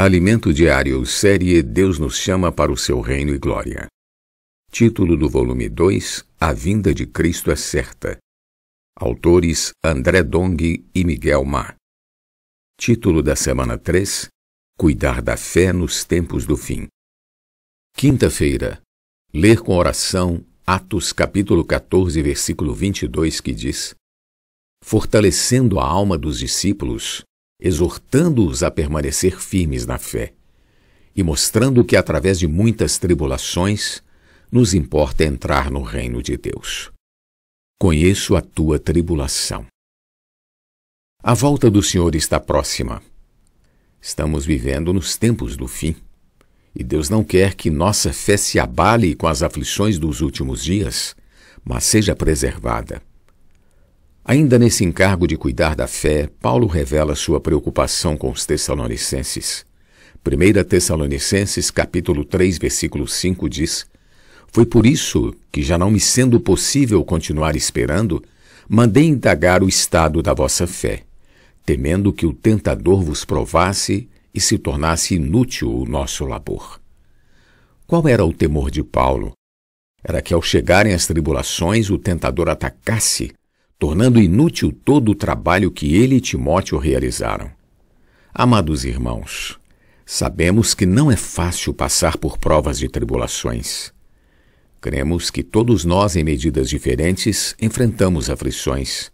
Alimento Diário, série Deus nos chama para o seu reino e glória. Título do volume 2: A vinda de Cristo é certa. Autores André Dong e Miguel Ma. Título da semana 3: Cuidar da fé nos tempos do fim. Quinta-feira. Ler com oração Atos capítulo 14, versículo 22, que diz: Fortalecendo a alma dos discípulos, exortando-os a permanecer firmes na fé e mostrando que, através de muitas tribulações, nos importa entrar no reino de Deus. Conheço a tua tribulação. A volta do Senhor está próxima. Estamos vivendo nos tempos do fim. E Deus não quer que nossa fé se abale com as aflições dos últimos dias, mas seja preservada. Ainda nesse encargo de cuidar da fé, Paulo revela sua preocupação com os Tessalonicenses. 1 Tessalonicenses capítulo 3, versículo 5 diz: Foi por isso que, já não me sendo possível continuar esperando, mandei indagar o estado da vossa fé, temendo que o tentador vos provasse e se tornasse inútil o nosso labor. Qual era o temor de Paulo? Era que ao chegarem as tribulações o tentador atacasse tornando inútil todo o trabalho que ele e Timóteo realizaram. Amados irmãos, sabemos que não é fácil passar por provas de tribulações. Cremos que todos nós, em medidas diferentes, enfrentamos aflições.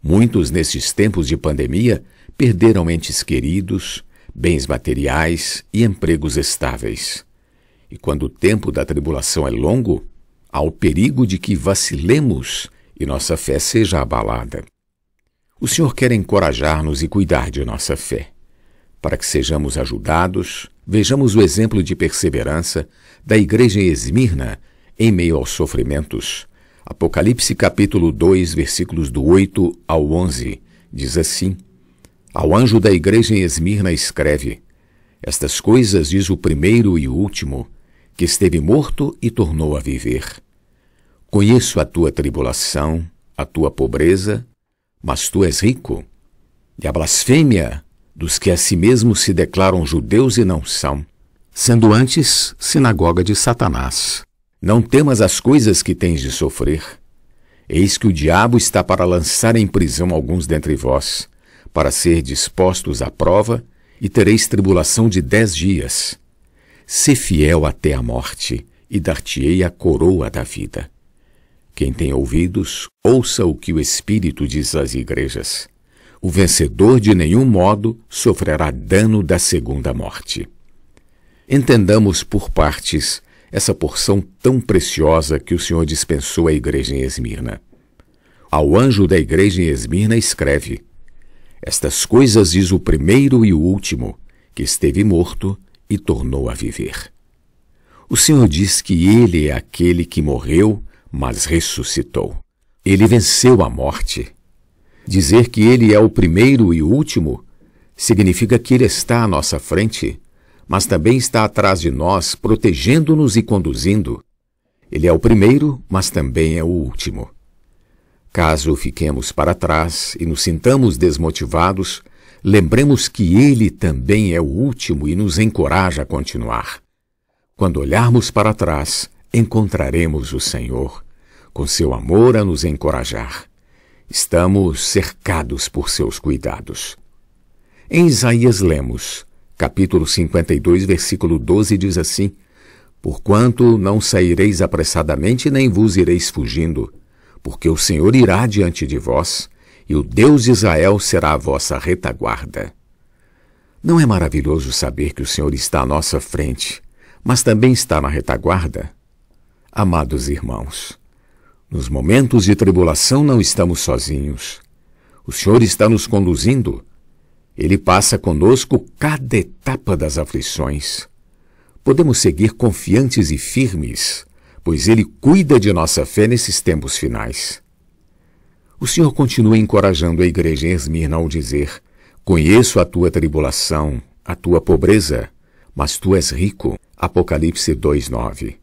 Muitos, nesses tempos de pandemia, perderam entes queridos, bens materiais e empregos estáveis. E quando o tempo da tribulação é longo, há o perigo de que vacilemos e nossa fé seja abalada. O Senhor quer encorajar-nos e cuidar de nossa fé, para que sejamos ajudados, vejamos o exemplo de perseverança da igreja em Esmirna em meio aos sofrimentos. Apocalipse capítulo 2, versículos do 8 ao 11, diz assim: Ao anjo da igreja em Esmirna escreve: Estas coisas diz o primeiro e o último, que esteve morto e tornou a viver Conheço a tua tribulação, a tua pobreza, mas tu és rico. E a blasfêmia dos que a si mesmos se declaram judeus e não são, sendo antes sinagoga de Satanás. Não temas as coisas que tens de sofrer. Eis que o diabo está para lançar em prisão alguns dentre vós, para ser dispostos à prova, e tereis tribulação de dez dias. Se fiel até a morte, e dar-te-ei a coroa da vida. Quem tem ouvidos, ouça o que o Espírito diz às igrejas. O vencedor de nenhum modo sofrerá dano da segunda morte. Entendamos por partes essa porção tão preciosa que o Senhor dispensou à igreja em Esmirna. Ao anjo da igreja em Esmirna escreve: Estas coisas diz o primeiro e o último, que esteve morto e tornou a viver. O Senhor diz que ele é aquele que morreu mas ressuscitou. Ele venceu a morte. Dizer que ele é o primeiro e o último significa que ele está à nossa frente, mas também está atrás de nós, protegendo-nos e conduzindo. Ele é o primeiro, mas também é o último. Caso fiquemos para trás e nos sintamos desmotivados, lembremos que Ele também é o último e nos encoraja a continuar. Quando olharmos para trás, encontraremos o Senhor, com seu amor a nos encorajar. Estamos cercados por seus cuidados. Em Isaías lemos, capítulo 52, versículo 12, diz assim: Porquanto não saireis apressadamente, nem vos ireis fugindo, porque o Senhor irá diante de vós, e o Deus de Israel será a vossa retaguarda. Não é maravilhoso saber que o Senhor está à nossa frente, mas também está na retaguarda? Amados irmãos, nos momentos de tribulação não estamos sozinhos. O Senhor está nos conduzindo. Ele passa conosco cada etapa das aflições. Podemos seguir confiantes e firmes, pois Ele cuida de nossa fé nesses tempos finais. O Senhor continua encorajando a igreja em Esmirna ao dizer: Conheço a tua tribulação, a tua pobreza, mas tu és rico. Apocalipse 2:9.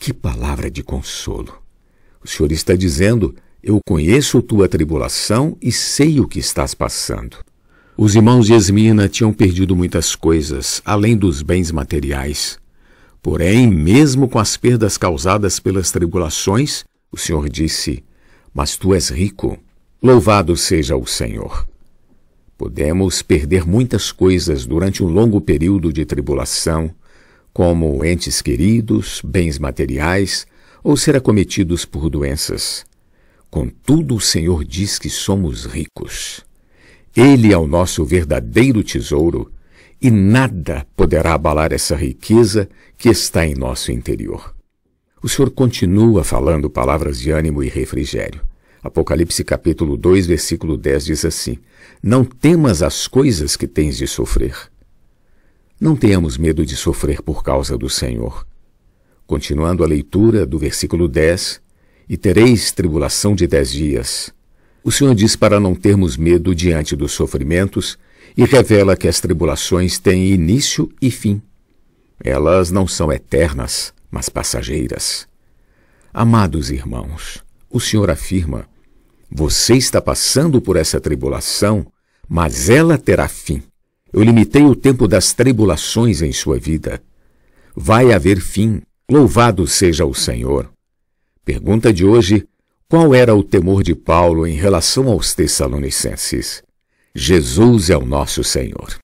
Que palavra de consolo! O Senhor está dizendo: Eu conheço tua tribulação e sei o que estás passando. Os irmãos de Esmina tinham perdido muitas coisas, além dos bens materiais. Porém, mesmo com as perdas causadas pelas tribulações, o Senhor disse: Mas tu és rico. Louvado seja o Senhor. Podemos perder muitas coisas durante um longo período de tribulação, como entes queridos, bens materiais ou ser acometidos por doenças. Contudo, o Senhor diz que somos ricos. Ele é o nosso verdadeiro tesouro e nada poderá abalar essa riqueza que está em nosso interior. O Senhor continua falando palavras de ânimo e refrigério. Apocalipse capítulo 2, versículo 10 diz assim: Não temas as coisas que tens de sofrer. Não tenhamos medo de sofrer por causa do Senhor. Continuando a leitura do versículo 10, e tereis tribulação de dez dias. O Senhor diz para não termos medo diante dos sofrimentos e revela que as tribulações têm início e fim. Elas não são eternas, mas passageiras. Amados irmãos, o Senhor afirma: você está passando por essa tribulação, mas ela terá fim. Eu limitei o tempo das tribulações em sua vida. Vai haver fim. Louvado seja o Senhor. Pergunta de hoje: qual era o temor de Paulo em relação aos Tessalonicenses? Jesus é o nosso Senhor.